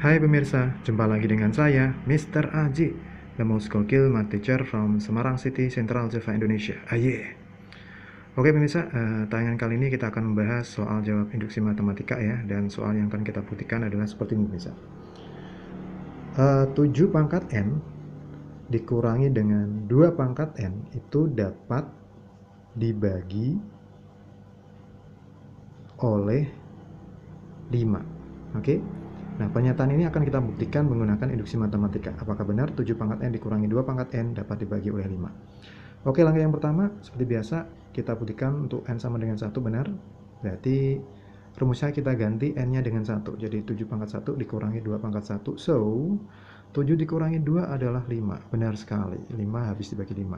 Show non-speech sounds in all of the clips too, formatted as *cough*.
Hai pemirsa, jumpa lagi dengan saya, Mr. Aji, the most skilled math teacher from Semarang City, Central Java, Indonesia. Aye. Oke pemirsa, uh, tayangan kali ini kita akan membahas soal jawab induksi matematika ya, dan soal yang akan kita buktikan adalah seperti ini pemirsa. Eh, uh, 7 pangkat N dikurangi dengan 2 pangkat N itu dapat dibagi oleh 5. Oke. Okay? Nah, pernyataan ini akan kita buktikan menggunakan induksi matematika. Apakah benar 7 pangkat N dikurangi 2 pangkat N dapat dibagi oleh 5? Oke, langkah yang pertama, seperti biasa, kita buktikan untuk N sama dengan 1 benar. Berarti rumusnya kita ganti N-nya dengan 1. Jadi 7 pangkat 1 dikurangi 2 pangkat 1. So, 7 dikurangi 2 adalah 5. Benar sekali, 5 habis dibagi 5.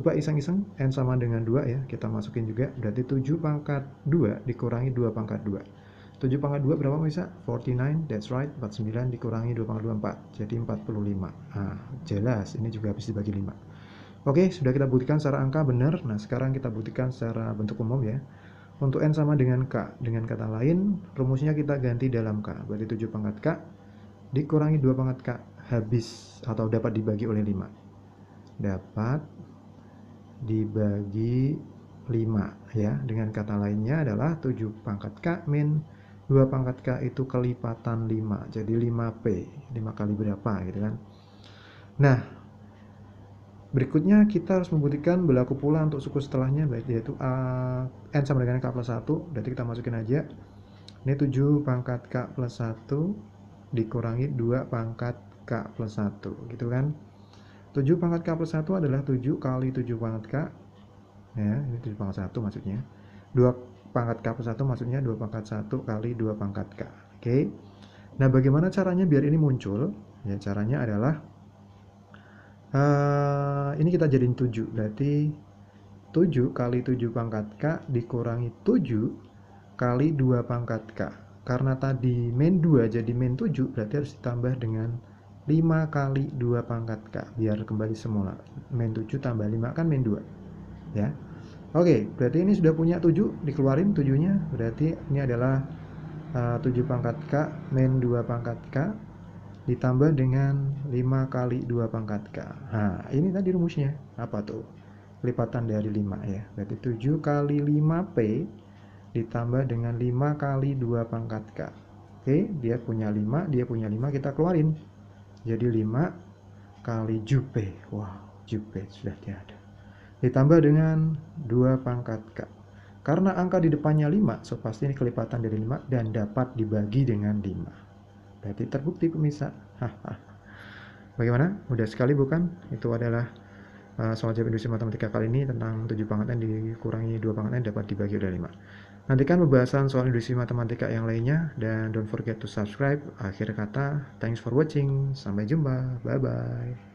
Coba iseng-iseng, N sama dengan 2 ya, kita masukin juga. Berarti 7 pangkat 2 dikurangi 2 pangkat 2. 7 pangkat 2 berapa bisa? 49, that's right. 49 dikurangi 2 pangkat 2, 4. Jadi 45. Nah, jelas, ini juga habis dibagi 5. Oke, sudah kita buktikan secara angka, benar. Nah, sekarang kita buktikan secara bentuk umum ya. Untuk N sama dengan K. Dengan kata lain, rumusnya kita ganti dalam K. Berarti 7 pangkat K dikurangi 2 pangkat K habis atau dapat dibagi oleh 5. Dapat dibagi 5 ya. Dengan kata lainnya adalah 7 pangkat K min 2 pangkat K itu kelipatan 5. Jadi 5P. 5 kali berapa gitu kan. Nah, berikutnya kita harus membuktikan berlaku pula untuk suku setelahnya yaitu A, N sama dengan K plus 1. Berarti kita masukin aja. Ini 7 pangkat K plus 1 dikurangi 2 pangkat K plus 1 gitu kan. 7 pangkat K plus 1 adalah 7 kali 7 pangkat K. Ya, ini 7 pangkat 1 maksudnya. 2 pangkat K plus 1 maksudnya 2 pangkat 1 kali 2 pangkat K. Oke. Okay? Nah, bagaimana caranya biar ini muncul? Ya, caranya adalah uh, ini kita jadiin 7. Berarti 7 kali 7 pangkat K dikurangi 7 kali 2 pangkat K. Karena tadi main 2 jadi main 7, berarti harus ditambah dengan 5 kali 2 pangkat K. Biar kembali semula. Main 7 tambah 5 kan main 2. Ya. Oke, okay, berarti ini sudah punya 7, dikeluarin 7-nya. Berarti ini adalah eh, uh, 7 pangkat K main 2 pangkat K ditambah dengan 5 kali 2 pangkat K. Nah, ini tadi rumusnya. Apa tuh? Lipatan dari 5 ya. Berarti 7 kali 5P ditambah dengan 5 kali 2 pangkat K. Oke, okay, dia punya 5, dia punya 5, kita keluarin. Jadi 5 kali jupe. Wow, jupe sudah tiada ditambah dengan 2 pangkat K. Karena angka di depannya 5, so pasti ini kelipatan dari 5 dan dapat dibagi dengan 5. Berarti terbukti pemirsa. *laughs* Bagaimana? Mudah sekali bukan? Itu adalah uh, soal jawab industri matematika kali ini tentang 7 pangkat N dikurangi 2 pangkat N dapat dibagi oleh 5. Nantikan pembahasan soal industri matematika yang lainnya dan don't forget to subscribe. Akhir kata, thanks for watching. Sampai jumpa. Bye-bye.